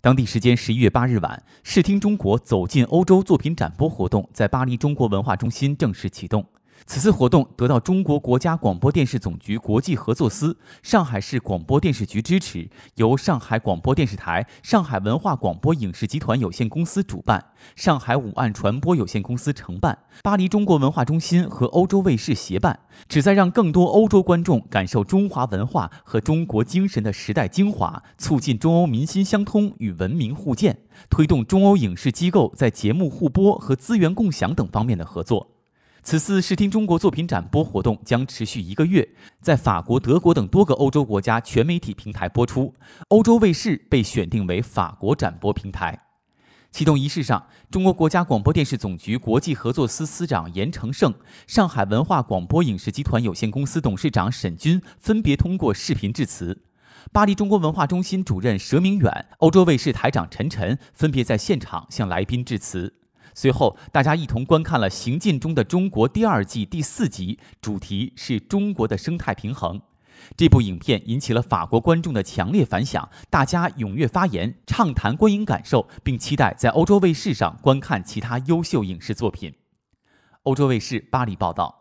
当地时间十一月八日晚，《视听中国走进欧洲》作品展播活动在巴黎中国文化中心正式启动。此次活动得到中国国家广播电视总局国际合作司、上海市广播电视局支持，由上海广播电视台、上海文化广播影视集团有限公司主办，上海五岸传播有限公司承办，巴黎中国文化中心和欧洲卫视协办，旨在让更多欧洲观众感受中华文化和中国精神的时代精华，促进中欧民心相通与文明互鉴，推动中欧影视机构在节目互播和资源共享等方面的合作。此次视听中国作品展播活动将持续一个月，在法国、德国等多个欧洲国家全媒体平台播出。欧洲卫视被选定为法国展播平台。启动仪式上，中国国家广播电视总局国际合作司司长严成胜、上海文化广播影视集团有限公司董事长沈军分别通过视频致辞。巴黎中国文化中心主任佘明远、欧洲卫视台长陈晨分别在现场向来宾致辞。随后，大家一同观看了《行进中的中国》第二季第四集，主题是中国的生态平衡。这部影片引起了法国观众的强烈反响，大家踊跃发言，畅谈观影感受，并期待在欧洲卫视上观看其他优秀影视作品。欧洲卫视巴黎报道。